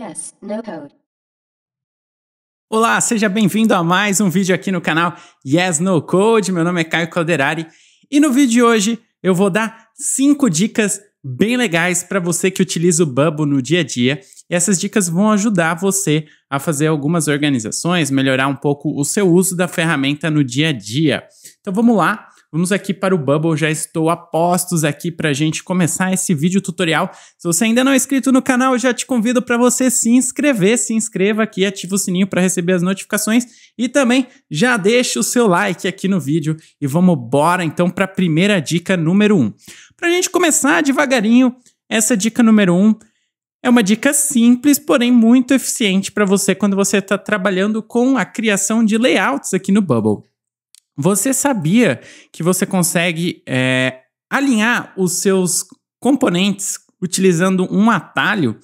Yes, no code. Olá, seja bem-vindo a mais um vídeo aqui no canal Yes No Code. Meu nome é Caio Calderari e no vídeo de hoje eu vou dar cinco dicas bem legais para você que utiliza o Bubble no dia a dia. E essas dicas vão ajudar você a fazer algumas organizações, melhorar um pouco o seu uso da ferramenta no dia a dia. Então vamos lá. Vamos aqui para o Bubble, já estou a postos aqui para a gente começar esse vídeo tutorial. Se você ainda não é inscrito no canal, já te convido para você se inscrever, se inscreva aqui, ativa o sininho para receber as notificações e também já deixa o seu like aqui no vídeo e vamos bora então para a primeira dica número 1. Um. Para a gente começar devagarinho, essa dica número 1 um é uma dica simples, porém muito eficiente para você quando você está trabalhando com a criação de layouts aqui no Bubble. Você sabia que você consegue é, alinhar os seus componentes utilizando um atalho?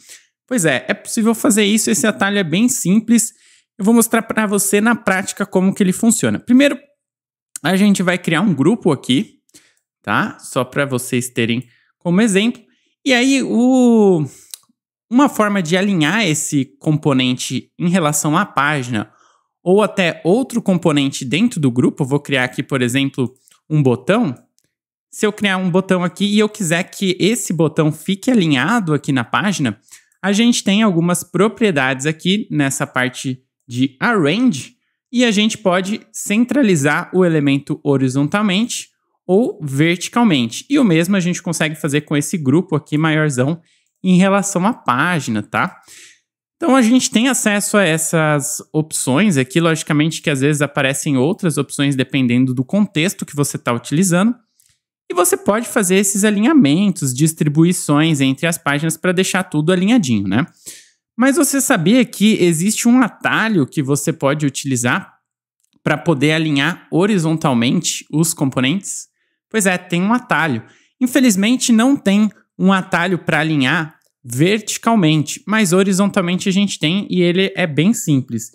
Pois é, é possível fazer isso. Esse atalho é bem simples. Eu vou mostrar para você na prática como que ele funciona. Primeiro, a gente vai criar um grupo aqui, tá? Só para vocês terem como exemplo. E aí, o... uma forma de alinhar esse componente em relação à página ou até outro componente dentro do grupo, vou criar aqui, por exemplo, um botão. Se eu criar um botão aqui e eu quiser que esse botão fique alinhado aqui na página, a gente tem algumas propriedades aqui nessa parte de arrange e a gente pode centralizar o elemento horizontalmente ou verticalmente. E o mesmo a gente consegue fazer com esse grupo aqui maiorzão em relação à página, tá? Então a gente tem acesso a essas opções aqui, logicamente que às vezes aparecem outras opções dependendo do contexto que você está utilizando. E você pode fazer esses alinhamentos, distribuições entre as páginas para deixar tudo alinhadinho, né? Mas você sabia que existe um atalho que você pode utilizar para poder alinhar horizontalmente os componentes? Pois é, tem um atalho. Infelizmente não tem um atalho para alinhar verticalmente, mas horizontalmente a gente tem e ele é bem simples.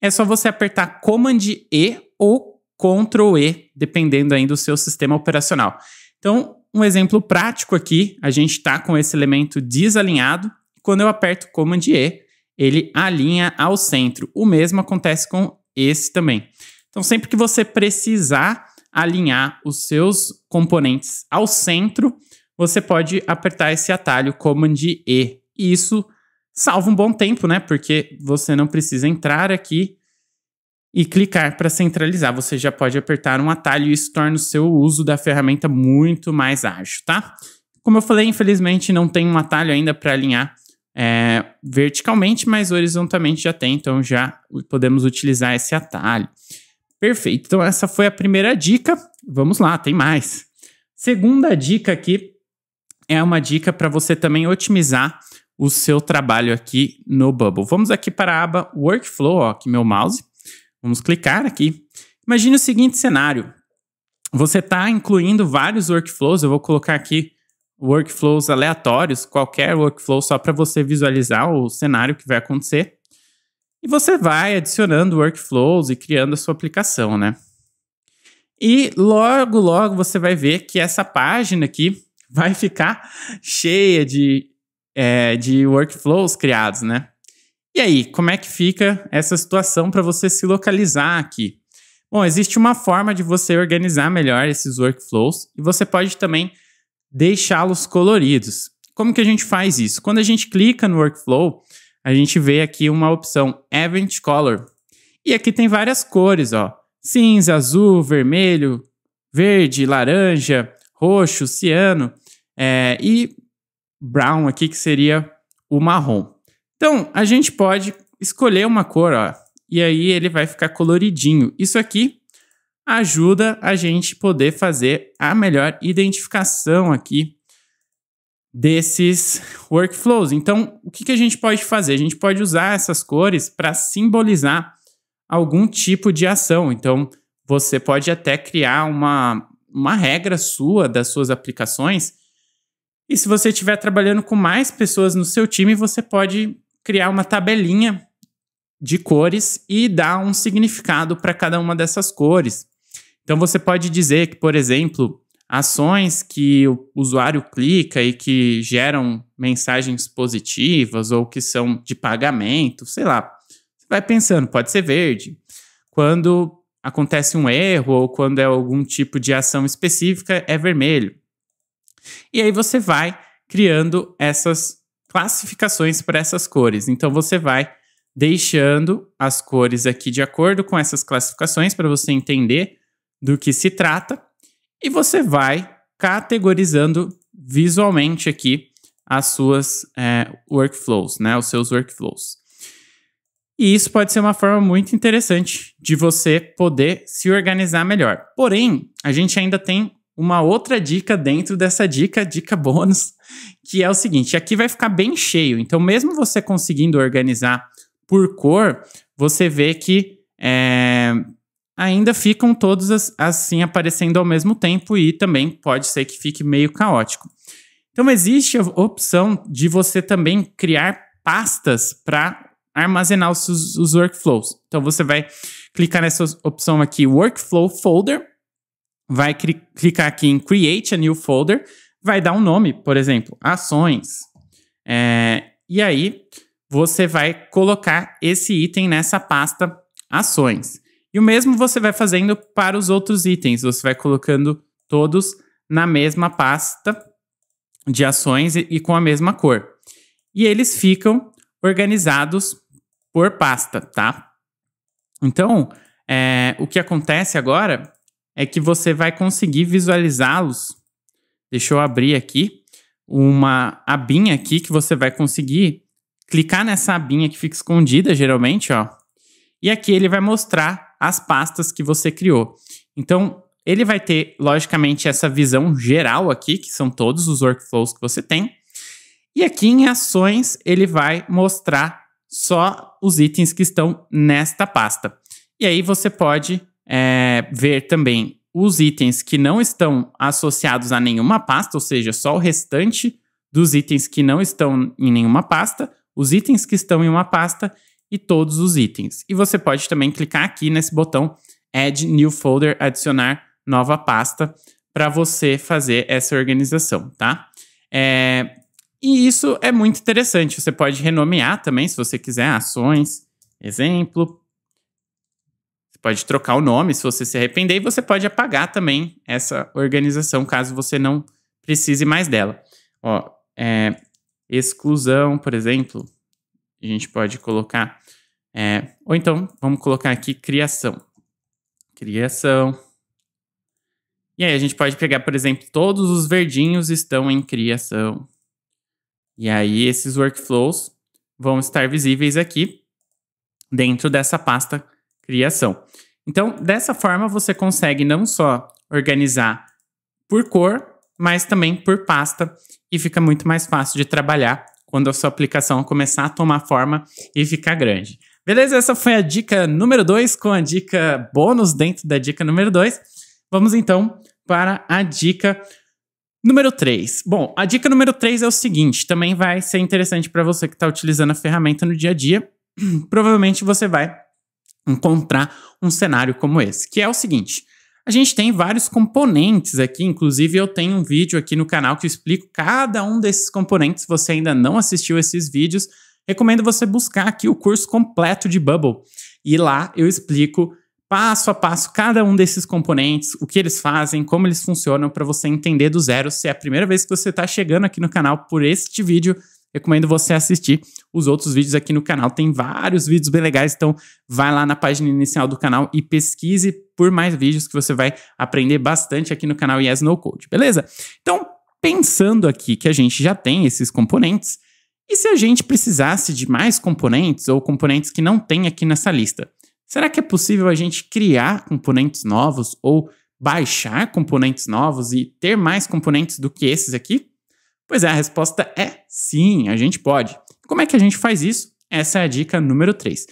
É só você apertar Command E ou Ctrl E, dependendo aí do seu sistema operacional. Então, um exemplo prático aqui, a gente está com esse elemento desalinhado. Quando eu aperto Command E, ele alinha ao centro. O mesmo acontece com esse também. Então, sempre que você precisar alinhar os seus componentes ao centro, você pode apertar esse atalho Command E. E isso salva um bom tempo, né? Porque você não precisa entrar aqui e clicar para centralizar. Você já pode apertar um atalho e isso torna o seu uso da ferramenta muito mais ágil, tá? Como eu falei, infelizmente não tem um atalho ainda para alinhar é, verticalmente, mas horizontalmente já tem, então já podemos utilizar esse atalho. Perfeito. Então essa foi a primeira dica. Vamos lá, tem mais. Segunda dica aqui é uma dica para você também otimizar o seu trabalho aqui no Bubble. Vamos aqui para a aba Workflow, ó, aqui meu mouse. Vamos clicar aqui. Imagine o seguinte cenário. Você está incluindo vários workflows. Eu vou colocar aqui workflows aleatórios, qualquer workflow, só para você visualizar o cenário que vai acontecer. E você vai adicionando workflows e criando a sua aplicação, né? E logo, logo você vai ver que essa página aqui vai ficar cheia de, é, de workflows criados, né? E aí, como é que fica essa situação para você se localizar aqui? Bom, existe uma forma de você organizar melhor esses workflows e você pode também deixá-los coloridos. Como que a gente faz isso? Quando a gente clica no workflow, a gente vê aqui uma opção Event Color. E aqui tem várias cores, ó. Cinza, azul, vermelho, verde, laranja, roxo, ciano é, e brown aqui, que seria o marrom. Então, a gente pode escolher uma cor, ó, e aí ele vai ficar coloridinho. Isso aqui ajuda a gente poder fazer a melhor identificação aqui desses workflows. Então, o que, que a gente pode fazer? A gente pode usar essas cores para simbolizar algum tipo de ação. Então, você pode até criar uma, uma regra sua das suas aplicações. E se você estiver trabalhando com mais pessoas no seu time, você pode criar uma tabelinha de cores e dar um significado para cada uma dessas cores. Então você pode dizer que, por exemplo, ações que o usuário clica e que geram mensagens positivas ou que são de pagamento, sei lá. vai pensando, pode ser verde. Quando acontece um erro ou quando é algum tipo de ação específica, é vermelho. E aí você vai criando essas classificações para essas cores. Então você vai deixando as cores aqui de acordo com essas classificações para você entender do que se trata e você vai categorizando visualmente aqui as suas é, workflows, né, os seus workflows. E isso pode ser uma forma muito interessante de você poder se organizar melhor. Porém, a gente ainda tem uma outra dica dentro dessa dica, dica bônus, que é o seguinte: aqui vai ficar bem cheio. Então, mesmo você conseguindo organizar por cor, você vê que é, ainda ficam todos as, assim aparecendo ao mesmo tempo e também pode ser que fique meio caótico. Então, existe a opção de você também criar pastas para armazenar os, os workflows. Então você vai clicar nessa opção aqui, Workflow Folder, vai clicar aqui em Create a New Folder, vai dar um nome, por exemplo, Ações. É, e aí você vai colocar esse item nessa pasta Ações. E o mesmo você vai fazendo para os outros itens, você vai colocando todos na mesma pasta de ações e, e com a mesma cor. E eles ficam organizados por pasta, tá? Então, é, o que acontece agora é que você vai conseguir visualizá-los. Deixa eu abrir aqui uma abinha aqui que você vai conseguir clicar nessa abinha que fica escondida geralmente, ó. E aqui ele vai mostrar as pastas que você criou. Então, ele vai ter, logicamente, essa visão geral aqui, que são todos os workflows que você tem. E aqui em ações, ele vai mostrar só os itens que estão nesta pasta. E aí você pode é, ver também os itens que não estão associados a nenhuma pasta, ou seja, só o restante dos itens que não estão em nenhuma pasta, os itens que estão em uma pasta e todos os itens. E você pode também clicar aqui nesse botão Add New Folder, adicionar nova pasta, para você fazer essa organização, tá? É, e isso é muito interessante. Você pode renomear também, se você quiser, ações, exemplo. Você pode trocar o nome se você se arrepender e você pode apagar também essa organização caso você não precise mais dela. Ó, é, exclusão, por exemplo, a gente pode colocar. É, ou então, vamos colocar aqui criação. Criação. E aí a gente pode pegar, por exemplo, todos os verdinhos estão em criação. E aí esses workflows vão estar visíveis aqui dentro dessa pasta criação. Então, dessa forma você consegue não só organizar por cor, mas também por pasta e fica muito mais fácil de trabalhar quando a sua aplicação começar a tomar forma e ficar grande. Beleza? Essa foi a dica número 2 com a dica bônus dentro da dica número 2. Vamos então para a dica Número 3. Bom, a dica número 3 é o seguinte, também vai ser interessante para você que está utilizando a ferramenta no dia a dia. Provavelmente você vai encontrar um cenário como esse, que é o seguinte: a gente tem vários componentes aqui, inclusive eu tenho um vídeo aqui no canal que eu explico cada um desses componentes. Se você ainda não assistiu esses vídeos, recomendo você buscar aqui o curso completo de Bubble. E lá eu explico passo a passo cada um desses componentes, o que eles fazem, como eles funcionam, para você entender do zero. Se é a primeira vez que você está chegando aqui no canal por este vídeo, recomendo você assistir os outros vídeos aqui no canal. Tem vários vídeos bem legais, então vai lá na página inicial do canal e pesquise por mais vídeos que você vai aprender bastante aqui no canal Yes No Code, beleza? Então, pensando aqui que a gente já tem esses componentes, e se a gente precisasse de mais componentes ou componentes que não tem aqui nessa lista? Será que é possível a gente criar componentes novos ou baixar componentes novos e ter mais componentes do que esses aqui? Pois é, a resposta é sim, a gente pode. Como é que a gente faz isso? Essa é a dica número 3.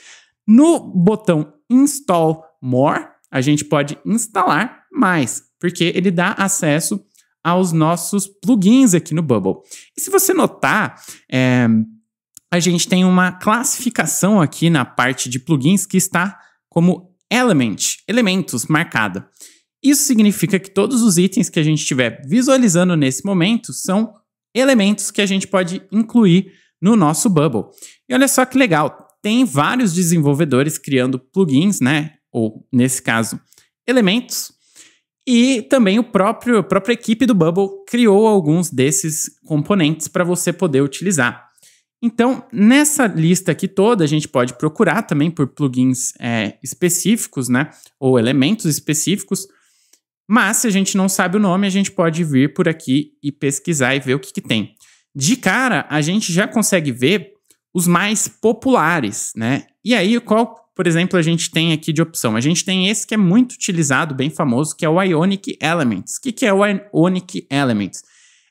No botão Install More, a gente pode instalar mais, porque ele dá acesso aos nossos plugins aqui no Bubble. E se você notar, é, a gente tem uma classificação aqui na parte de plugins que está como element, elementos, marcada. Isso significa que todos os itens que a gente estiver visualizando nesse momento são elementos que a gente pode incluir no nosso Bubble. E olha só que legal, tem vários desenvolvedores criando plugins, né? Ou, nesse caso, elementos. E também o próprio, a própria equipe do Bubble criou alguns desses componentes para você poder utilizar. Então, nessa lista aqui toda, a gente pode procurar também por plugins é, específicos, né? Ou elementos específicos. Mas, se a gente não sabe o nome, a gente pode vir por aqui e pesquisar e ver o que, que tem. De cara, a gente já consegue ver os mais populares, né? E aí, qual, por exemplo, a gente tem aqui de opção? A gente tem esse que é muito utilizado, bem famoso, que é o Ionic Elements. O que, que é o Ionic Elements?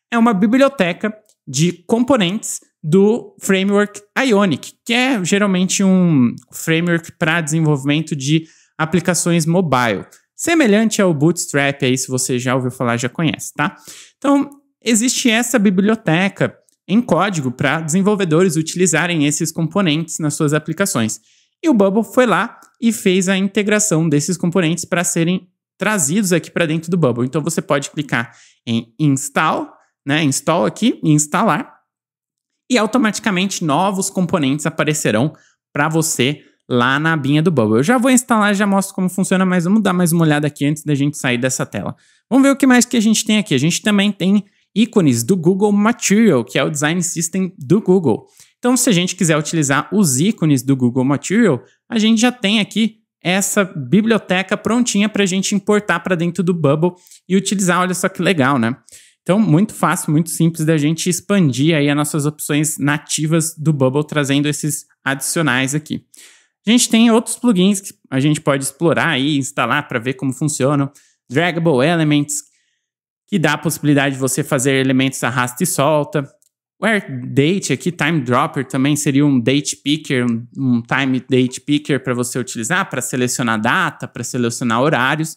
É uma biblioteca de componentes do framework Ionic, que é geralmente um framework para desenvolvimento de aplicações mobile, semelhante ao Bootstrap aí, se você já ouviu falar, já conhece, tá? Então, existe essa biblioteca em código para desenvolvedores utilizarem esses componentes nas suas aplicações. E o Bubble foi lá e fez a integração desses componentes para serem trazidos aqui para dentro do Bubble. Então você pode clicar em install, né, install aqui e instalar e automaticamente novos componentes aparecerão para você lá na abinha do Bubble. Eu já vou instalar e já mostro como funciona, mas vamos dar mais uma olhada aqui antes da gente sair dessa tela. Vamos ver o que mais que a gente tem aqui. A gente também tem ícones do Google Material, que é o Design System do Google. Então, se a gente quiser utilizar os ícones do Google Material, a gente já tem aqui essa biblioteca prontinha para a gente importar para dentro do Bubble e utilizar. Olha só que legal, né? Então, muito fácil, muito simples da gente expandir aí as nossas opções nativas do Bubble, trazendo esses adicionais aqui. A gente tem outros plugins que a gente pode explorar e instalar para ver como funcionam. Draggable Elements, que dá a possibilidade de você fazer elementos arrasta e solta. Where date aqui, time dropper também seria um date picker, um, um time date picker para você utilizar para selecionar data, para selecionar horários.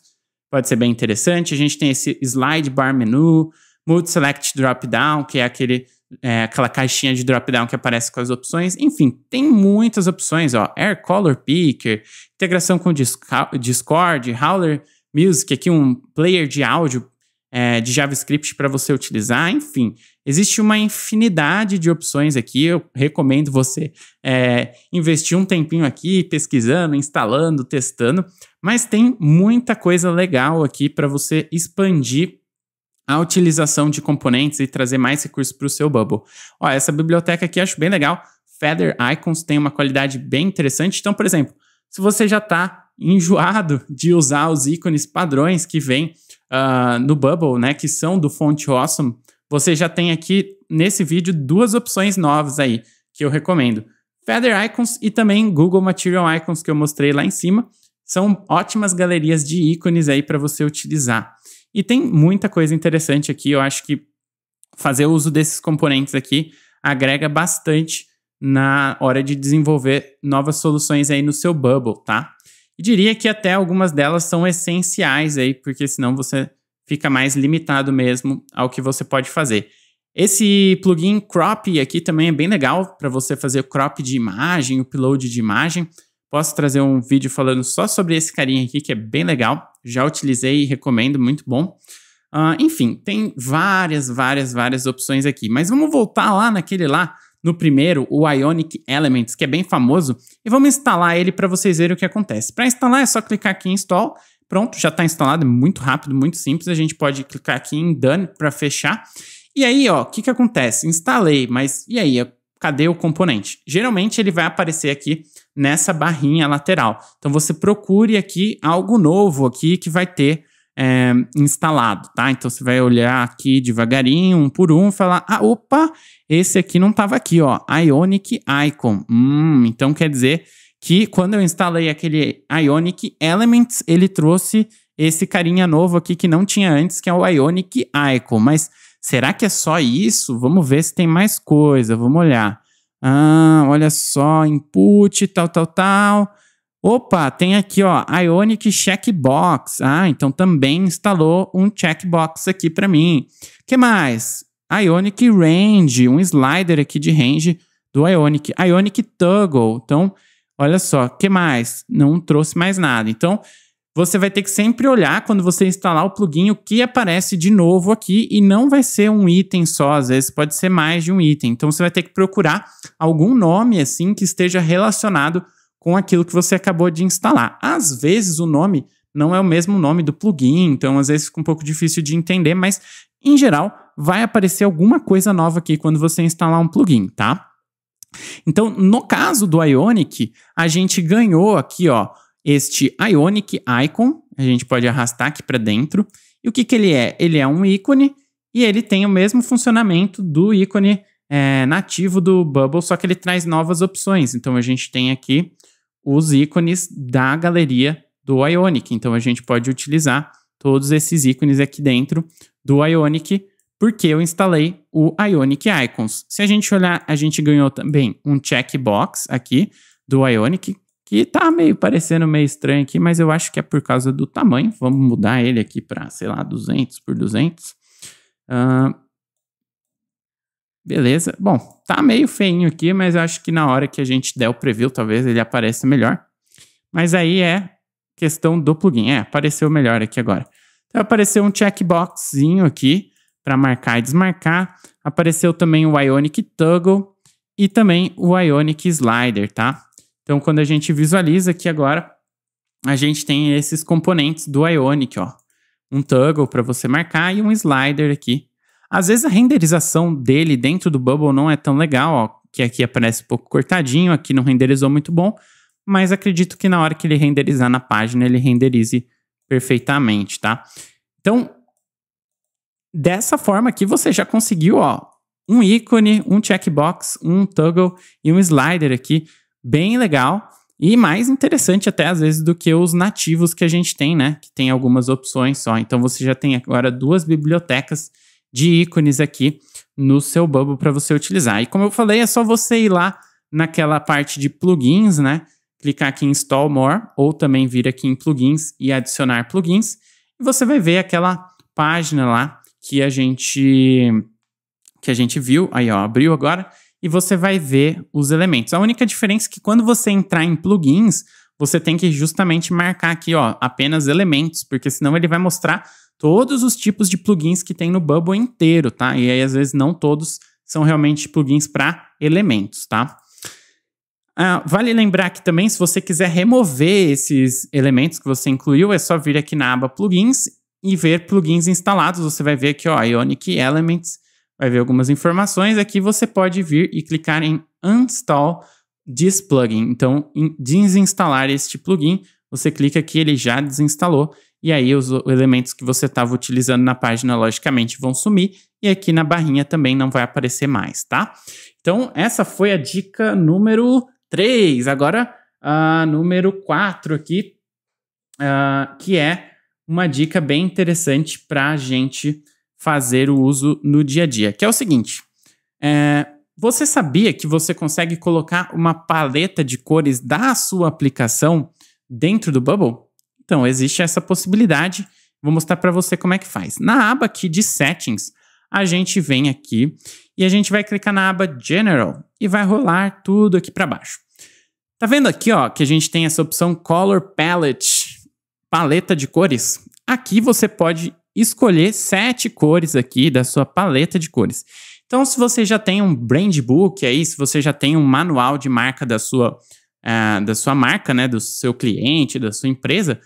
Pode ser bem interessante. A gente tem esse slide bar menu, Mode Select Dropdown, que é aquele é, aquela caixinha de drop-down que aparece com as opções. Enfim, tem muitas opções, ó. Air Color Picker, integração com Discord, Howler Music, aqui um player de áudio é, de JavaScript para você utilizar. Enfim, existe uma infinidade de opções aqui. Eu recomendo você é, investir um tempinho aqui, pesquisando, instalando, testando. Mas tem muita coisa legal aqui para você expandir a utilização de componentes e trazer mais recursos para o seu Bubble. Ó, essa biblioteca aqui eu acho bem legal. Feather Icons tem uma qualidade bem interessante. Então, por exemplo, se você já está enjoado de usar os ícones padrões que vem uh, no Bubble, né, que são do Font Awesome, você já tem aqui nesse vídeo duas opções novas aí que eu recomendo. Feather Icons e também Google Material Icons que eu mostrei lá em cima. São ótimas galerias de ícones aí para você utilizar. E tem muita coisa interessante aqui. Eu acho que fazer uso desses componentes aqui agrega bastante na hora de desenvolver novas soluções aí no seu bubble, tá? E diria que até algumas delas são essenciais aí, porque senão você fica mais limitado mesmo ao que você pode fazer. Esse plugin crop aqui também é bem legal para você fazer crop de imagem, upload de imagem. Posso trazer um vídeo falando só sobre esse carinha aqui, que é bem legal. Já utilizei e recomendo, muito bom. Uh, enfim, tem várias, várias, várias opções aqui. Mas vamos voltar lá naquele lá, no primeiro, o Ionic Elements, que é bem famoso, e vamos instalar ele para vocês verem o que acontece. Para instalar é só clicar aqui em Install, pronto, já está instalado, é muito rápido, muito simples. A gente pode clicar aqui em Done para fechar. E aí, ó, o que, que acontece? Instalei, mas e aí? Cadê o componente? Geralmente ele vai aparecer aqui nessa barrinha lateral. Então você procure aqui algo novo aqui que vai ter é, instalado, tá? Então você vai olhar aqui devagarinho, um por um, e falar: ah, opa, esse aqui não estava aqui, ó. Ionic Icon. Hum, então quer dizer que quando eu instalei aquele Ionic Elements, ele trouxe esse carinha novo aqui que não tinha antes, que é o Ionic Icon. Mas será que é só isso? Vamos ver se tem mais coisa, vamos olhar. Ah, olha só, input, tal, tal, tal. Opa, tem aqui, ó, Ionic Checkbox. Ah, então também instalou um checkbox aqui para mim. que mais? Ionic Range, um slider aqui de range do Ionic. Ionic Toggle. Então, olha só, que mais? Não trouxe mais nada. Então, você vai ter que sempre olhar quando você instalar o plugin o que aparece de novo aqui e não vai ser um item só, às vezes pode ser mais de um item. Então você vai ter que procurar algum nome assim que esteja relacionado com aquilo que você acabou de instalar. Às vezes o nome não é o mesmo nome do plugin, então às vezes fica um pouco difícil de entender, mas em geral vai aparecer alguma coisa nova aqui quando você instalar um plugin, tá? Então, no caso do Ionic, a gente ganhou aqui, ó, este Ionic Icon, a gente pode arrastar aqui para dentro. E o que, que ele é? Ele é um ícone e ele tem o mesmo funcionamento do ícone é, nativo do Bubble, só que ele traz novas opções. Então a gente tem aqui os ícones da galeria do Ionic. Então a gente pode utilizar todos esses ícones aqui dentro do Ionic, porque eu instalei o Ionic Icons. Se a gente olhar, a gente ganhou também um checkbox aqui do Ionic, que tá meio parecendo meio estranho aqui, mas eu acho que é por causa do tamanho. Vamos mudar ele aqui para, sei lá, 200 por 200. Uh, beleza. Bom, tá meio feinho aqui, mas eu acho que na hora que a gente der o preview, talvez ele apareça melhor. Mas aí é questão do plugin. É, apareceu melhor aqui agora. Então apareceu um checkboxzinho aqui para marcar e desmarcar. Apareceu também o Ionic Toggle e também o Ionic Slider, tá? Então, quando a gente visualiza aqui agora, a gente tem esses componentes do Ionic, ó. Um toggle para você marcar e um slider aqui. Às vezes a renderização dele dentro do Bubble não é tão legal, ó, que aqui aparece um pouco cortadinho, aqui não renderizou muito bom, mas acredito que na hora que ele renderizar na página, ele renderize perfeitamente, tá? Então, dessa forma aqui você já conseguiu, ó, um ícone, um checkbox, um toggle e um slider aqui bem legal e mais interessante até às vezes do que os nativos que a gente tem, né? Que tem algumas opções só. Então você já tem agora duas bibliotecas de ícones aqui no seu Bubble para você utilizar. E como eu falei, é só você ir lá naquela parte de plugins, né? Clicar aqui em Install More ou também vir aqui em Plugins e adicionar plugins. E você vai ver aquela página lá que a gente que a gente viu. Aí, ó, abriu agora e você vai ver os elementos. A única diferença é que quando você entrar em plugins, você tem que justamente marcar aqui, ó, apenas elementos, porque senão ele vai mostrar todos os tipos de plugins que tem no Bubble inteiro, tá? E aí, às vezes, não todos são realmente plugins para elementos, tá? Ah, vale lembrar que também, se você quiser remover esses elementos que você incluiu, é só vir aqui na aba Plugins e ver plugins instalados. Você vai ver aqui, ó, Ionic Elements, vai ver algumas informações. Aqui você pode vir e clicar em Uninstall this plugin. Então, desinstalar este plugin, você clica aqui, ele já desinstalou, e aí os elementos que você estava utilizando na página, logicamente, vão sumir, e aqui na barrinha também não vai aparecer mais, tá? Então, essa foi a dica número 3. Agora, a número 4 aqui, ah, que é uma dica bem interessante para a gente fazer o uso no dia a dia, que é o seguinte: é, você sabia que você consegue colocar uma paleta de cores da sua aplicação dentro do Bubble? Então, existe essa possibilidade. Vou mostrar para você como é que faz. Na aba aqui de Settings, a gente vem aqui e a gente vai clicar na aba General e vai rolar tudo aqui para baixo. Tá vendo aqui, ó, que a gente tem essa opção Color Palette, paleta de cores? Aqui você pode escolher sete cores aqui da sua paleta de cores. Então, se você já tem um brand book aí, se você já tem um manual de marca da sua, uh, da sua marca, né, do seu cliente, da sua empresa,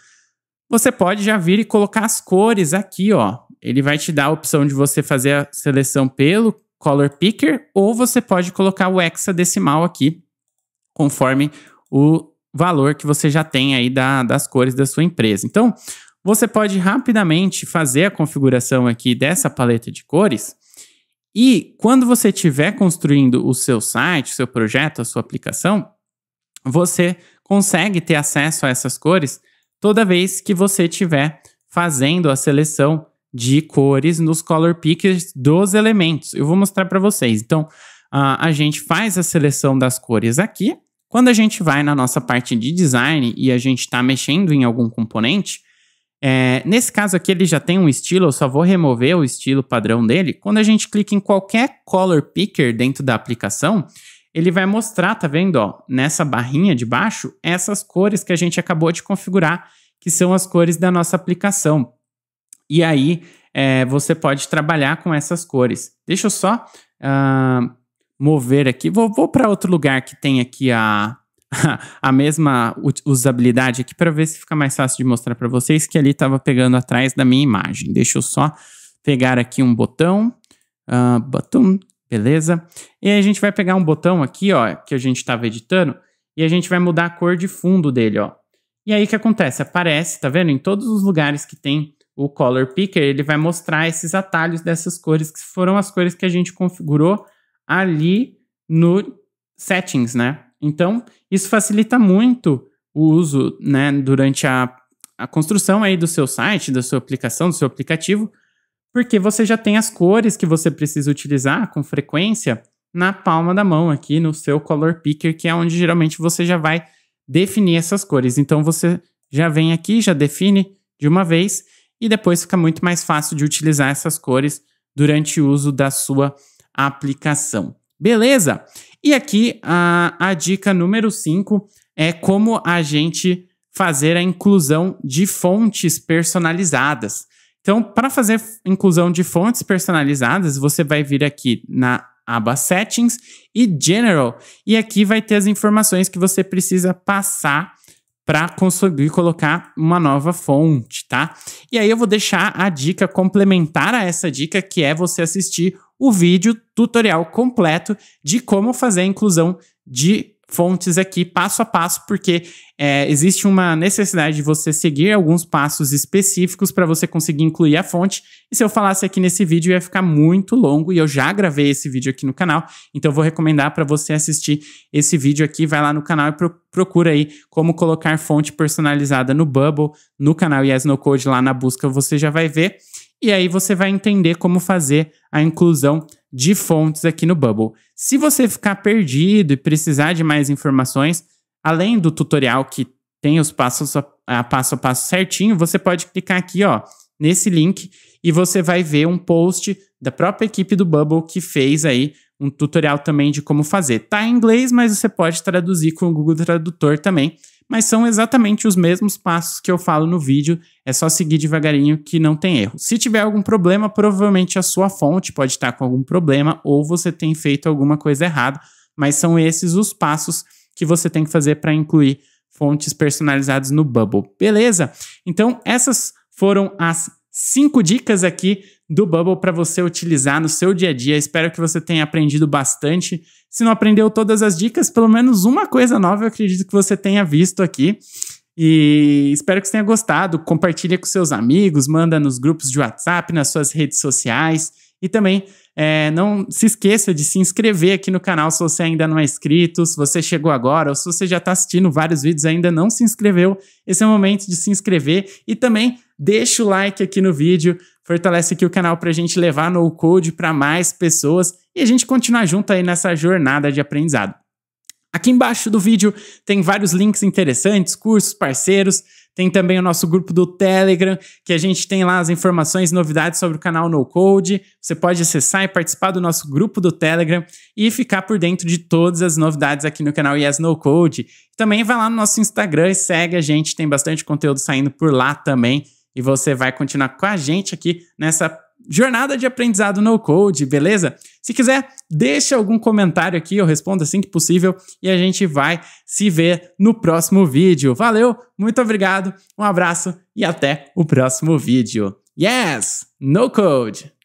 você pode já vir e colocar as cores aqui, ó. Ele vai te dar a opção de você fazer a seleção pelo color picker ou você pode colocar o hexadecimal aqui, conforme o valor que você já tem aí da, das cores da sua empresa. Então, você pode rapidamente fazer a configuração aqui dessa paleta de cores e quando você estiver construindo o seu site, o seu projeto, a sua aplicação, você consegue ter acesso a essas cores toda vez que você estiver fazendo a seleção de cores nos color pickers dos elementos. Eu vou mostrar para vocês. Então, a, a gente faz a seleção das cores aqui. Quando a gente vai na nossa parte de design e a gente está mexendo em algum componente, é, nesse caso aqui, ele já tem um estilo, eu só vou remover o estilo padrão dele. Quando a gente clica em qualquer color picker dentro da aplicação, ele vai mostrar, tá vendo, ó, nessa barrinha de baixo, essas cores que a gente acabou de configurar, que são as cores da nossa aplicação. E aí, é, você pode trabalhar com essas cores. Deixa eu só uh, mover aqui. Vou, vou para outro lugar que tem aqui a, a mesma usabilidade aqui para ver se fica mais fácil de mostrar para vocês que ali estava pegando atrás da minha imagem. Deixa eu só pegar aqui um botão, uh, botão, beleza? E a gente vai pegar um botão aqui, ó, que a gente estava editando, e a gente vai mudar a cor de fundo dele, ó. E aí o que acontece? Aparece, tá vendo? Em todos os lugares que tem o Color Picker, ele vai mostrar esses atalhos dessas cores, que foram as cores que a gente configurou ali no Settings, né? Então, isso facilita muito o uso né, durante a, a construção aí do seu site, da sua aplicação, do seu aplicativo, porque você já tem as cores que você precisa utilizar com frequência na palma da mão aqui no seu color picker, que é onde geralmente você já vai definir essas cores. Então você já vem aqui, já define de uma vez e depois fica muito mais fácil de utilizar essas cores durante o uso da sua aplicação. Beleza? E aqui a, a dica número 5 é como a gente fazer a inclusão de fontes personalizadas. Então, para fazer inclusão de fontes personalizadas, você vai vir aqui na aba Settings e General, e aqui vai ter as informações que você precisa passar para conseguir colocar uma nova fonte, tá? E aí eu vou deixar a dica complementar a essa dica, que é você assistir o vídeo tutorial completo de como fazer a inclusão de fontes aqui passo a passo, porque é, existe uma necessidade de você seguir alguns passos específicos para você conseguir incluir a fonte. E se eu falasse aqui nesse vídeo, ia ficar muito longo e eu já gravei esse vídeo aqui no canal, então eu vou recomendar para você assistir esse vídeo aqui. Vai lá no canal e pro procura aí como colocar fonte personalizada no Bubble, no canal Yes No Code, lá na busca você já vai ver. E aí você vai entender como fazer a inclusão de fontes aqui no Bubble. Se você ficar perdido e precisar de mais informações, além do tutorial que tem os passos a, passo a passo certinho, você pode clicar aqui, ó, nesse link e você vai ver um post da própria equipe do Bubble que fez aí um tutorial também de como fazer. Tá em inglês, mas você pode traduzir com o Google Tradutor também mas são exatamente os mesmos passos que eu falo no vídeo, é só seguir devagarinho que não tem erro. Se tiver algum problema, provavelmente a sua fonte pode estar com algum problema ou você tem feito alguma coisa errada, mas são esses os passos que você tem que fazer para incluir fontes personalizadas no Bubble, beleza? Então, essas foram as cinco dicas aqui do Bubble para você utilizar no seu dia a dia. Espero que você tenha aprendido bastante. Se não aprendeu todas as dicas, pelo menos uma coisa nova eu acredito que você tenha visto aqui. E espero que você tenha gostado. Compartilha com seus amigos, manda nos grupos de WhatsApp, nas suas redes sociais. E também é, não se esqueça de se inscrever aqui no canal se você ainda não é inscrito, se você chegou agora ou se você já está assistindo vários vídeos e ainda não se inscreveu. Esse é o momento de se inscrever e também deixa o like aqui no vídeo, fortalece aqui o canal para a gente levar no code para mais pessoas e a gente continuar junto aí nessa jornada de aprendizado. Aqui embaixo do vídeo tem vários links interessantes, cursos, parceiros. Tem também o nosso grupo do Telegram, que a gente tem lá as informações e novidades sobre o canal No Code. Você pode acessar e participar do nosso grupo do Telegram e ficar por dentro de todas as novidades aqui no canal Yes No Code. Também vai lá no nosso Instagram e segue a gente, tem bastante conteúdo saindo por lá também. E você vai continuar com a gente aqui nessa jornada de aprendizado no code, beleza? Se quiser, deixa algum comentário aqui, eu respondo assim que possível e a gente vai se ver no próximo vídeo. Valeu, muito obrigado, um abraço e até o próximo vídeo. Yes, no code.